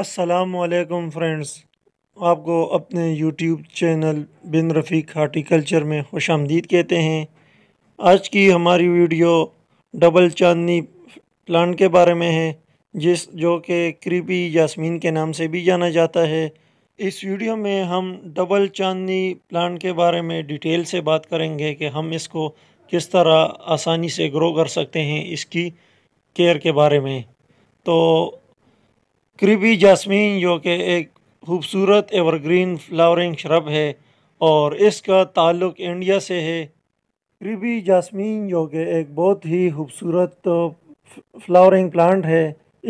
असलकम फ्रेंड्स आपको अपने YouTube channel Bin Rafiq horticulture में खुश आमदीद कहते हैं आज की हमारी वीडियो डबल चांदनी प्लांट के बारे में है जिस जो कि क्रीपी यास्मीन के नाम से भी जाना जाता है इस वीडियो में हम डबल चांदनी प्लांट के बारे में डिटेल से बात करेंगे कि हम इसको किस तरह आसानी से ग्रो कर सकते हैं इसकी केयर के बारे में तो क्रीबी जासमीन जो कि एक खूबसूरत एवरग्रीन फ्लावरिंग शरब है और इसका ताल्लुक इंडिया से है क्रीबी जासमीन जो कि एक बहुत ही खूबसूरत फ्लावरिंग प्लांट है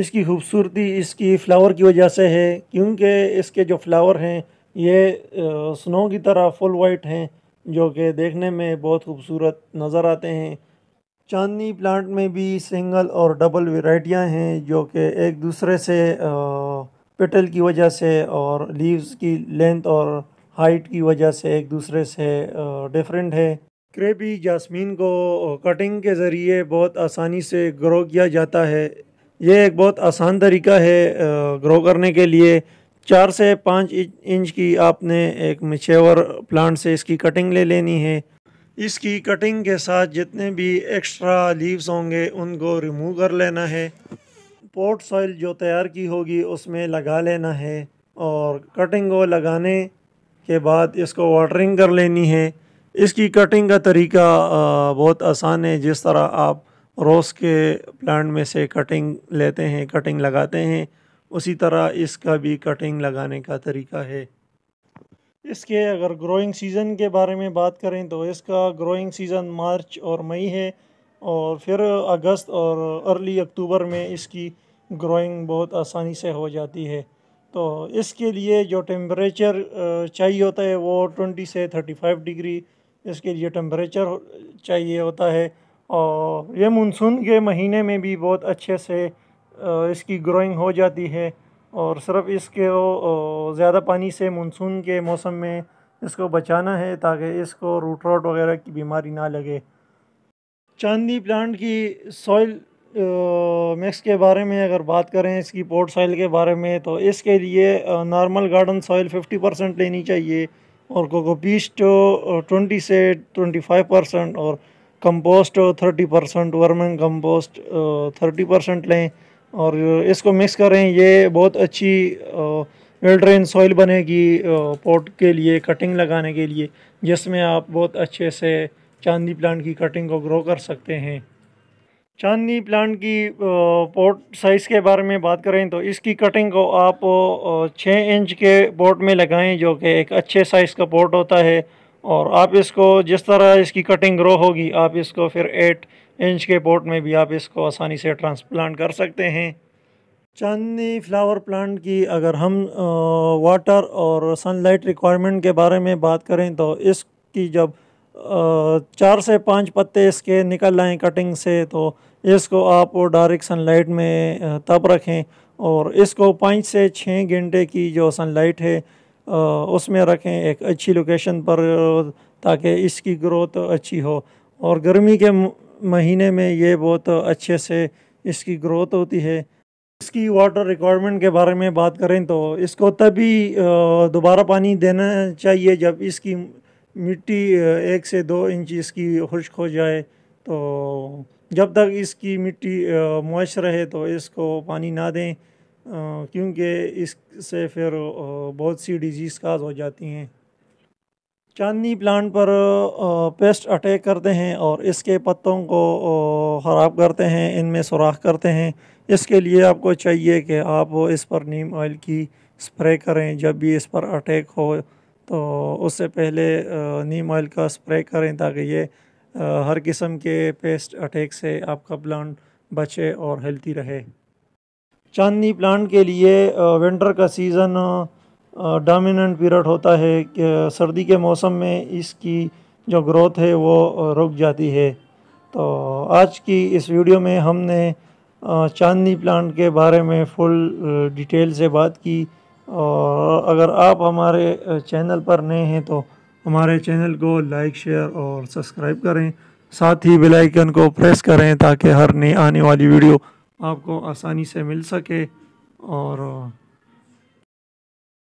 इसकी खूबसूरती इसकी फ़्लावर की वजह से है क्योंकि इसके जो फ्लावर हैं ये स्नो की तरह फुल वाइट हैं जो कि देखने में बहुत खूबसूरत नज़र आते हैं चांदनी प्लांट में भी सिंगल और डबल वेराइटियाँ हैं जो कि एक दूसरे से पेटल की वजह से और लीव्स की लेंथ और हाइट की वजह से एक दूसरे से डिफरेंट है क्रेबी जासमीन को कटिंग के ज़रिए बहुत आसानी से ग्रो किया जाता है ये एक बहुत आसान तरीका है ग्रो करने के लिए चार से पाँच इंच की आपने एक मिचेवर प्लांट से इसकी कटिंग ले लेनी है इसकी कटिंग के साथ जितने भी एक्स्ट्रा लीव्स होंगे उनको रिमूव कर लेना है पोर्ट सॉइल जो तैयार की होगी उसमें लगा लेना है और कटिंग को लगाने के बाद इसको वाटरिंग कर लेनी है इसकी कटिंग का तरीका बहुत आसान है जिस तरह आप रोज़ के प्लांट में से कटिंग लेते हैं कटिंग लगाते हैं उसी तरह इसका भी कटिंग लगाने का तरीका है इसके अगर ग्रोइंग सीज़न के बारे में बात करें तो इसका ग्रोइंग सीज़न मार्च और मई है और फिर अगस्त और अर्ली अक्टूबर में इसकी ग्रोइंग बहुत आसानी से हो जाती है तो इसके लिए जो टेम्परेचर चाहिए होता है वो ट्वेंटी से थर्टी फाइव डिग्री इसके लिए टेम्परेचर चाहिए होता है और ये मानसून के महीने में भी बहुत अच्छे से इसकी ग्रोइंग हो जाती है और सिर्फ इसके वो ज़्यादा पानी से मानसून के मौसम में इसको बचाना है ताकि इसको रूट रोट वगैरह की बीमारी ना लगे चांदी प्लांट की सॉइल मिक्स के बारे में अगर बात करें इसकी पोर्ट सॉइल के बारे में तो इसके लिए नॉर्मल गार्डन सॉइल 50 परसेंट लेनी चाहिए और कोकोपीस्ट तो, ट्वेंटी से 25 परसेंट और compost 30 percent vermi compost thirty percent लें और इसको मिक्स करें ये बहुत अच्छी वेल सॉइल बनेगी पॉट के लिए कटिंग लगाने के लिए जिसमें आप बहुत अच्छे से चांदी प्लांट की कटिंग को ग्रो कर सकते हैं चांदी प्लांट की पॉट साइज़ के बारे में बात करें तो इसकी कटिंग को आप छः इंच के पॉट में लगाएं जो कि एक अच्छे साइज़ का पॉट होता है और आप इसको जिस तरह इसकी कटिंग ग्रो होगी आप इसको फिर एट इंच के पोर्ट में भी आप इसको आसानी से ट्रांसप्लांट कर सकते हैं चांदनी फ्लावर प्लांट की अगर हम वाटर और सनलाइट रिक्वायरमेंट के बारे में बात करें तो इसकी जब चार से पाँच पत्ते इसके निकल आएँ कटिंग से तो इसको आप डायरेक्ट सनलाइट में तब रखें और इसको पाँच से छः घंटे की जो सनलाइट है उसमें रखें एक अच्छी लोकेशन पर ताकि इसकी ग्रोथ अच्छी हो और गर्मी के महीने में ये बहुत अच्छे से इसकी ग्रोथ होती है इसकी वाटर रिक्वायरमेंट के बारे में बात करें तो इसको तभी दोबारा पानी देना चाहिए जब इसकी मिट्टी एक से दो इंच इसकी खुश्क हो जाए तो जब तक इसकी मिट्टी मॉइस्ट रहे तो इसको पानी ना दें क्योंकि इससे फिर बहुत सी डिजीज़ काज हो जाती हैं चांदनी प्लांट पर पेस्ट अटैक करते हैं और इसके पत्तों को ख़राब करते हैं इनमें सुराख करते हैं इसके लिए आपको चाहिए कि आप इस पर नीम ऑयल की स्प्रे करें जब भी इस पर अटैक हो तो उससे पहले नीम ऑयल का स्प्रे करें ताकि ये हर किस्म के पेस्ट अटैक से आपका प्लांट बचे और हेल्थी रहे चांदनी प्लांट के लिए विंटर का सीज़न डोमिनेंट पीरियड होता है कि सर्दी के मौसम में इसकी जो ग्रोथ है वो रुक जाती है तो आज की इस वीडियो में हमने चांदनी प्लांट के बारे में फुल डिटेल से बात की और अगर आप हमारे चैनल पर नए हैं तो हमारे चैनल को लाइक शेयर और सब्सक्राइब करें साथ ही बेल आइकन को प्रेस करें ताकि हर नई आने वाली वीडियो आपको आसानी से मिल सके और